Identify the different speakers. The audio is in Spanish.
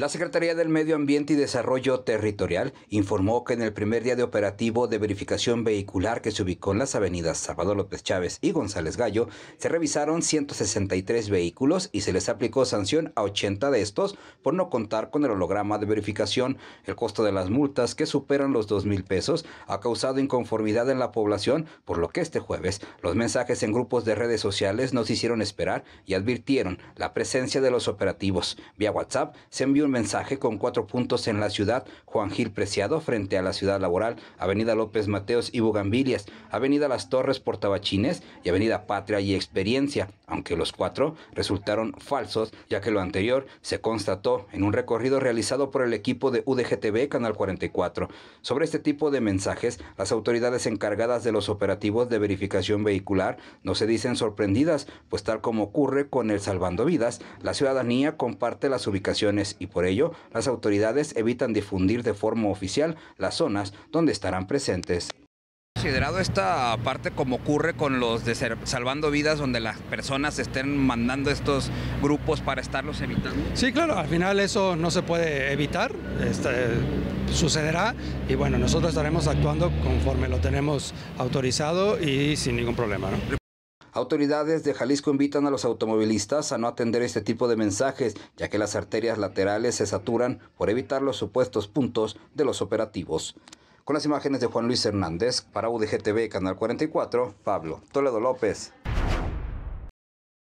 Speaker 1: La Secretaría del Medio Ambiente y Desarrollo Territorial informó que en el primer día de operativo de verificación vehicular que se ubicó en las avenidas Salvador López Chávez y González Gallo, se revisaron 163 vehículos y se les aplicó sanción a 80 de estos por no contar con el holograma de verificación. El costo de las multas, que superan los 2 mil pesos, ha causado inconformidad en la población, por lo que este jueves los mensajes en grupos de redes sociales nos hicieron esperar y advirtieron la presencia de los operativos. Vía WhatsApp se envió un mensaje con cuatro puntos en la ciudad, Juan Gil Preciado frente a la ciudad laboral, Avenida López Mateos y Bugambilias, Avenida Las Torres Portabachines y Avenida Patria y Experiencia aunque los cuatro resultaron falsos, ya que lo anterior se constató en un recorrido realizado por el equipo de UDGTV Canal 44. Sobre este tipo de mensajes, las autoridades encargadas de los operativos de verificación vehicular no se dicen sorprendidas, pues tal como ocurre con el Salvando Vidas, la ciudadanía comparte las ubicaciones y por ello las autoridades evitan difundir de forma oficial las zonas donde estarán presentes.
Speaker 2: Considerado esta parte como ocurre con los de Salvando Vidas, donde las personas estén mandando estos grupos para estarlos evitando.
Speaker 3: Sí, claro, al final eso no se puede evitar, este, sucederá y bueno, nosotros estaremos actuando conforme lo tenemos autorizado y sin ningún problema.
Speaker 1: Autoridades de Jalisco invitan a los automovilistas a no atender este tipo de mensajes, ya que las arterias laterales se saturan por evitar los supuestos puntos de los operativos. Con las imágenes de Juan Luis Hernández, para UDGTV, Canal 44, Pablo Toledo López.